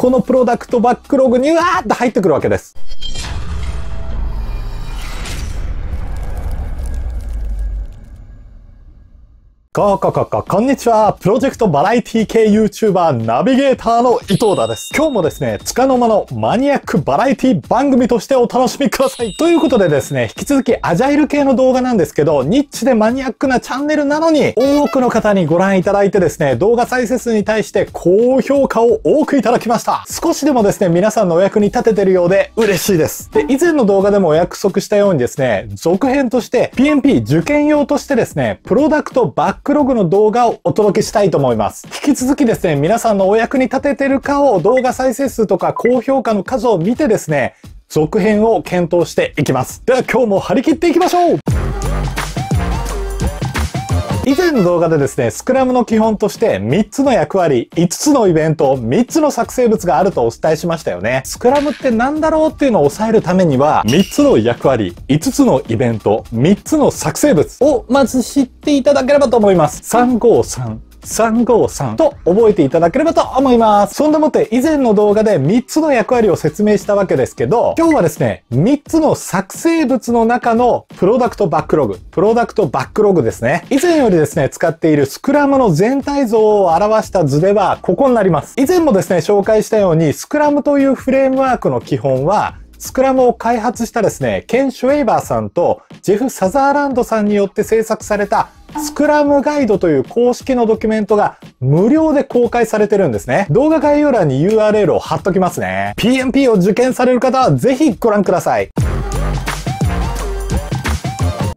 このプロダクトバックログにうわーっと入ってくるわけです。かかかか、こんにちは。プロジェクトバラエティ系 YouTuber ナビゲーターの伊藤田です。今日もですね、つかの間のマニアックバラエティ番組としてお楽しみください。ということでですね、引き続きアジャイル系の動画なんですけど、ニッチでマニアックなチャンネルなのに、多くの方にご覧いただいてですね、動画再生数に対して高評価を多くいただきました。少しでもですね、皆さんのお役に立ててるようで嬉しいです。で、以前の動画でもお約束したようにですね、続編として PMP 受験用としてですね、プロダクトバックックログの動画をお届けしたいと思います。引き続きですね、皆さんのお役に立ててるかを動画再生数とか高評価の数を見てですね、続編を検討していきます。では今日も張り切っていきましょう以前の動画でですね、スクラムの基本として3つの役割、5つのイベント、3つの作成物があるとお伝えしましたよね。スクラムって何だろうっていうのを抑えるためには、3つの役割、5つのイベント、3つの作成物をまず知っていただければと思います。353 353と覚えていただければと思います。そんでもって以前の動画で3つの役割を説明したわけですけど、今日はですね、3つの作成物の中のプロダクトバックログ、プロダクトバックログですね。以前よりですね、使っているスクラムの全体像を表した図ではここになります。以前もですね、紹介したように、スクラムというフレームワークの基本は、スクラムを開発したですね、ケン・シュエイバーさんとジェフ・サザーランドさんによって制作されたスクラムガイドという公式のドキュメントが無料で公開されてるんですね。動画概要欄に URL を貼っときますね。PMP を受験される方はぜひご覧ください。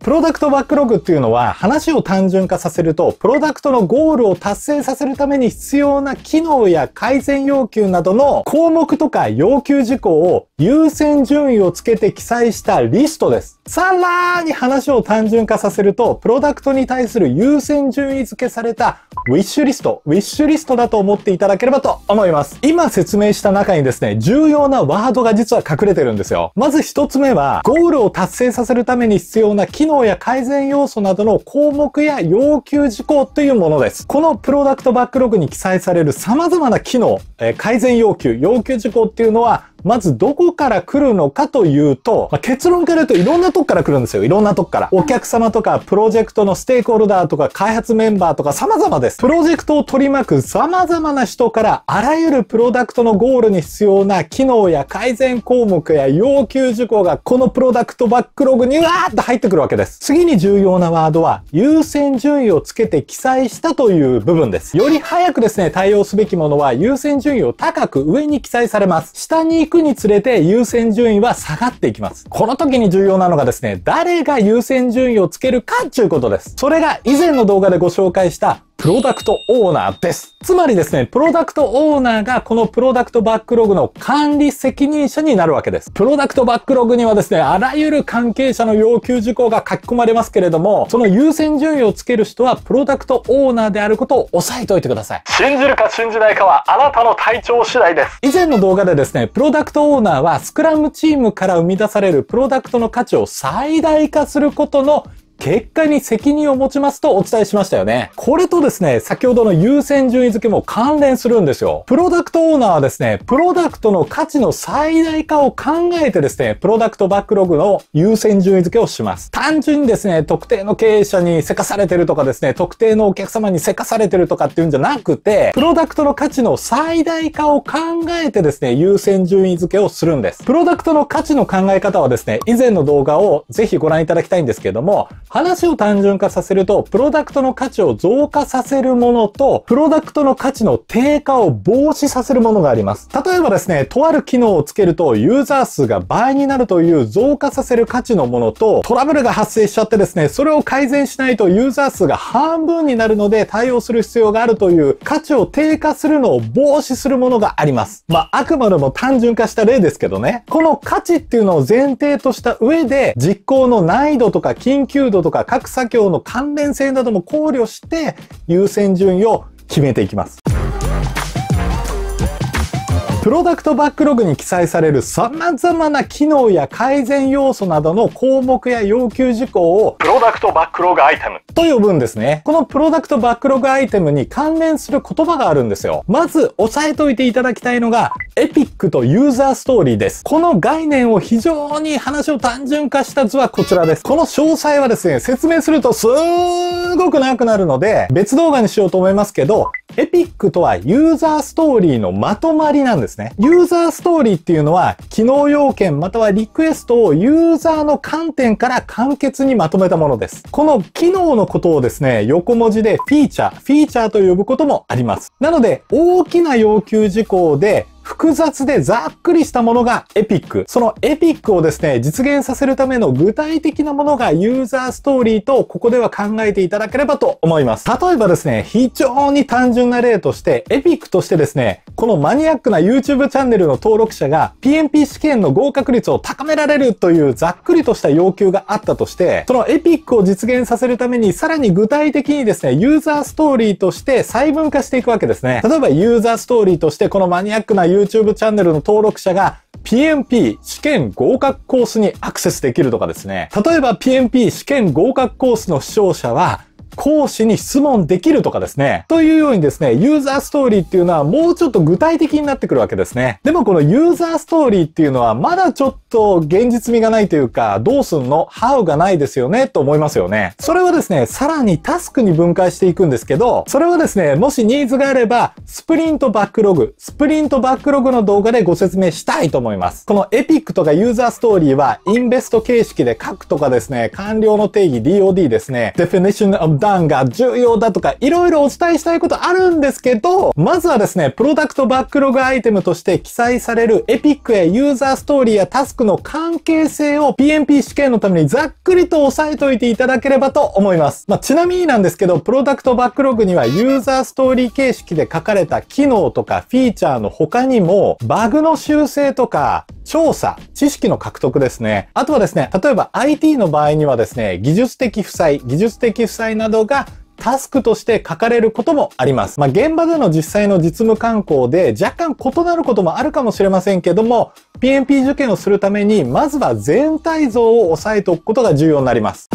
プロダクトバックログっていうのは話を単純化させると、プロダクトのゴールを達成させるために必要な機能や改善要求などの項目とか要求事項を優先順位をつけて記載したリストです。さらに話を単純化させると、プロダクトに対する優先順位付けされたウィッシュリスト、ウィッシュリストだと思っていただければと思います。今説明した中にですね、重要なワードが実は隠れてるんですよ。まず一つ目は、ゴールを達成させるために必要な機能能や改善要素などの項目や要求事項というものです。このプロダクトバックログに記載される様々な機能、え改善要求、要求事項っていうのはまずどこから来るのかというと、まあ、結論から言うといろんなとこから来るんですよ。いろんなとこから。お客様とか、プロジェクトのステークホルダーとか、開発メンバーとか様々です。プロジェクトを取り巻く様々な人から、あらゆるプロダクトのゴールに必要な機能や改善項目や要求事項が、このプロダクトバックログにわーっと入ってくるわけです。次に重要なワードは、優先順位をつけて記載したという部分です。より早くですね、対応すべきものは、優先順位を高く上に記載されます。下にくにつれて優先順位は下がっていきます。この時に重要なのがですね、誰が優先順位をつけるかっていうことです。それが以前の動画でご紹介したプロダクトオーナーです。つまりですね、プロダクトオーナーがこのプロダクトバックログの管理責任者になるわけです。プロダクトバックログにはですね、あらゆる関係者の要求事項が書き込まれますけれども、その優先順位をつける人はプロダクトオーナーであることを押さえておいてください。信じるか信じないかはあなたの体調次第です。以前の動画でですね、プロダクトオーナーはスクラムチームから生み出されるプロダクトの価値を最大化することの結果に責任を持ちますとお伝えしましたよね。これとですね、先ほどの優先順位付けも関連するんですよ。プロダクトオーナーはですね、プロダクトの価値の最大化を考えてですね、プロダクトバックログの優先順位付けをします。単純にですね、特定の経営者にせかされてるとかですね、特定のお客様にせかされてるとかっていうんじゃなくて、プロダクトの価値の最大化を考えてですね、優先順位付けをするんです。プロダクトの価値の考え方はですね、以前の動画をぜひご覧いただきたいんですけれども、話を単純化させると、プロダクトの価値を増加させるものと、プロダクトの価値の低下を防止させるものがあります。例えばですね、とある機能をつけると、ユーザー数が倍になるという増加させる価値のものと、トラブルが発生しちゃってですね、それを改善しないとユーザー数が半分になるので対応する必要があるという価値を低下するのを防止するものがあります。まあ、あくまでも単純化した例ですけどね。この価値っていうのを前提とした上で、実行の難易度とか緊急度とか各作業の関連性なども考慮して優先順位を決めていきます。プロダクトバックログに記載される様々な機能や改善要素などの項目や要求事項をプロダクトバックログアイテムと呼ぶんですね。このプロダクトバックログアイテムに関連する言葉があるんですよ。まず押さえといていただきたいのがエピックとユーザーストーリーです。この概念を非常に話を単純化した図はこちらです。この詳細はですね、説明するとすーごく長くなるので別動画にしようと思いますけど、エピックとはユーザーストーリーのまとまりなんです。ですね。ユーザーストーリーっていうのは、機能要件またはリクエストをユーザーの観点から簡潔にまとめたものです。この機能のことをですね、横文字でフィーチャー、フィーチャーと呼ぶこともあります。なので、大きな要求事項で、複雑でざっくりしたものがエピック。そのエピックをですね、実現させるための具体的なものがユーザーストーリーとここでは考えていただければと思います。例えばですね、非常に単純な例として、エピックとしてですね、このマニアックな YouTube チャンネルの登録者が PMP 試験の合格率を高められるというざっくりとした要求があったとして、そのエピックを実現させるためにさらに具体的にですね、ユーザーストーリーとして細分化していくわけですね。例えばユーザーストーリーとしてこのマニアックな YouTube チャンネルの登録者が PMP 試験合格コースにアクセスできるとかですね。例えば PMP 試験合格コースの視聴者は講師に質問できるとかですね。というようにですね、ユーザーストーリーっていうのはもうちょっと具体的になってくるわけですね。でもこのユーザーストーリーっていうのはまだちょっと現実味がないというか、どうすんの ?How がないですよねと思いますよね。それはですね、さらにタスクに分解していくんですけど、それはですね、もしニーズがあれば、スプリントバックログ、スプリントバックログの動画でご説明したいと思います。このエピックとかユーザーストーリーは、インベスト形式で書くとかですね、完了の定義 DOD ですね、Definition of 段が重要だとか、いろいろお伝えしたいことあるんですけど、まずはですね、プロダクトバックログアイテムとして記載されるエピックへユーザーストーリーやタスクの関係性を PMP 試験のためにざっくりと押さえておいていただければと思います。まあ、ちなみになんですけど、プロダクトバックログにはユーザーストーリー形式で書かれた機能とかフィーチャーの他にも、バグの修正とか、調査、知識の獲得ですね。あとはですね、例えば IT の場合にはですね、技術的負債、技術的負債などがタスクとして書かれることもあります。まあ、現場での実際の実務観光で若干異なることもあるかもしれませんけども、PMP 受験をするために、まずは全体像を押さえておくことが重要になります。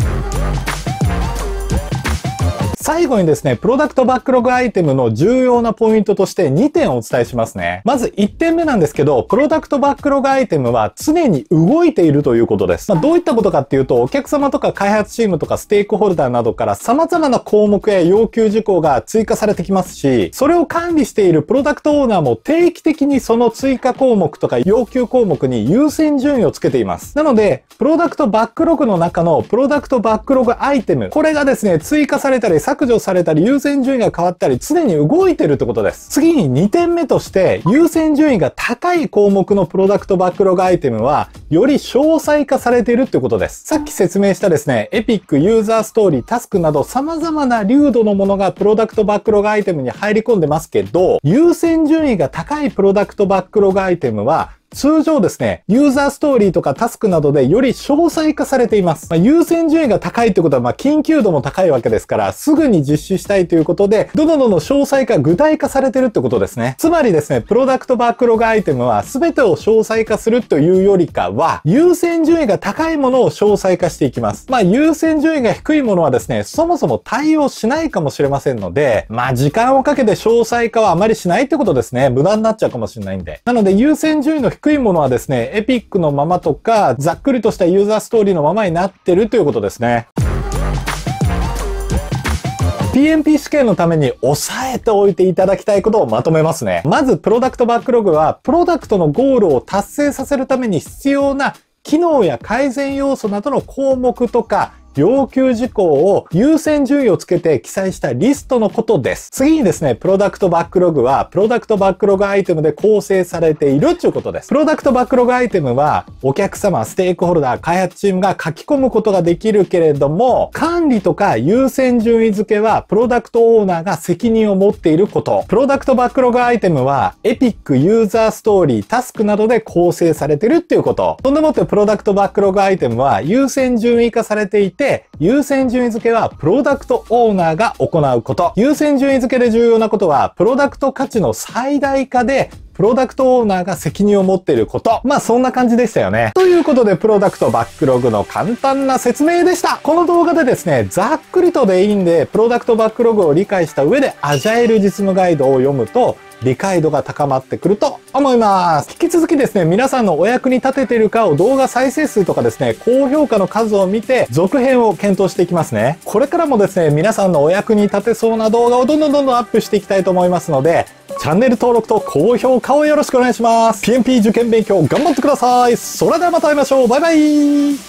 最後にですね、プロダクトバックログアイテムの重要なポイントとして2点お伝えしますね。まず1点目なんですけど、プロダクトバックログアイテムは常に動いているということです。まあ、どういったことかっていうと、お客様とか開発チームとかステークホルダーなどから様々な項目や要求事項が追加されてきますし、それを管理しているプロダクトオーナーも定期的にその追加項目とか要求項目に優先順位をつけています。なので、プロダクトバックログの中のプロダクトバックログアイテム、これがですね、追加されたり削除されたり優先順位が変わったり常に動いてるってことです。次に2点目として優先順位が高い項目のプロダクトバックログアイテムはより詳細化されているってことです。さっき説明したですね、エピック、ユーザーストーリー、タスクなど様々な流度のものがプロダクトバックログアイテムに入り込んでますけど、優先順位が高いプロダクトバックログアイテムは通常ですね、ユーザーストーリーとかタスクなどでより詳細化されています。まあ、優先順位が高いってことは、まあ、緊急度も高いわけですから、すぐに実施したいということで、どのどの詳細化、具体化されてるってことですね。つまりですね、プロダクトバックログアイテムは全てを詳細化するというよりかは、優先順位が高いものを詳細化していきます。まあ、優先順位が低いものはですね、そもそも対応しないかもしれませんので、まあ、時間をかけて詳細化はあまりしないってことですね。無駄になっちゃうかもしれないんで。なので、優先順位の低いものはですね、エピックのままとか、ざっくりとしたユーザーストーリーのままになってるということですね。PMP 試験のために押さえておいていただきたいことをまとめますね。まず、プロダクトバックログは、プロダクトのゴールを達成させるために必要な機能や改善要素などの項目とか、要求事項を優先順位をつけて記載したリストのことです。次にですね、プロダクトバックログは、プロダクトバックログアイテムで構成されているっていうことです。プロダクトバックログアイテムは、お客様、ステークホルダー、開発チームが書き込むことができるけれども、管理とか優先順位付けは、プロダクトオーナーが責任を持っていること。プロダクトバックログアイテムは、エピック、ユーザーストーリー、タスクなどで構成されてるっていうこと。そんでもってプロダクトバックログアイテムは、優先順位化されていて、て、優先順位付けはプロダクトオーナーが行うこと。優先順位付けで重要なことは、プロダクト価値の最大化で、プロダクトオーナーが責任を持っていること。まあそんな感じでしたよね。ということで、プロダクトバックログの簡単な説明でした。この動画でですね、ざっくりとでいいんで、プロダクトバックログを理解した上で、アジャイル実務ガイドを読むと、理解度が高まってくると思います。引き続きですね、皆さんのお役に立ててるかを動画再生数とかですね、高評価の数を見て、続編を検討していきますね。これからもですね、皆さんのお役に立てそうな動画をどんどんどんどんアップしていきたいと思いますので、チャンネル登録と高評価をよろしくお願いします。PMP 受験勉強頑張ってください。それではまた会いましょう。バイバイ。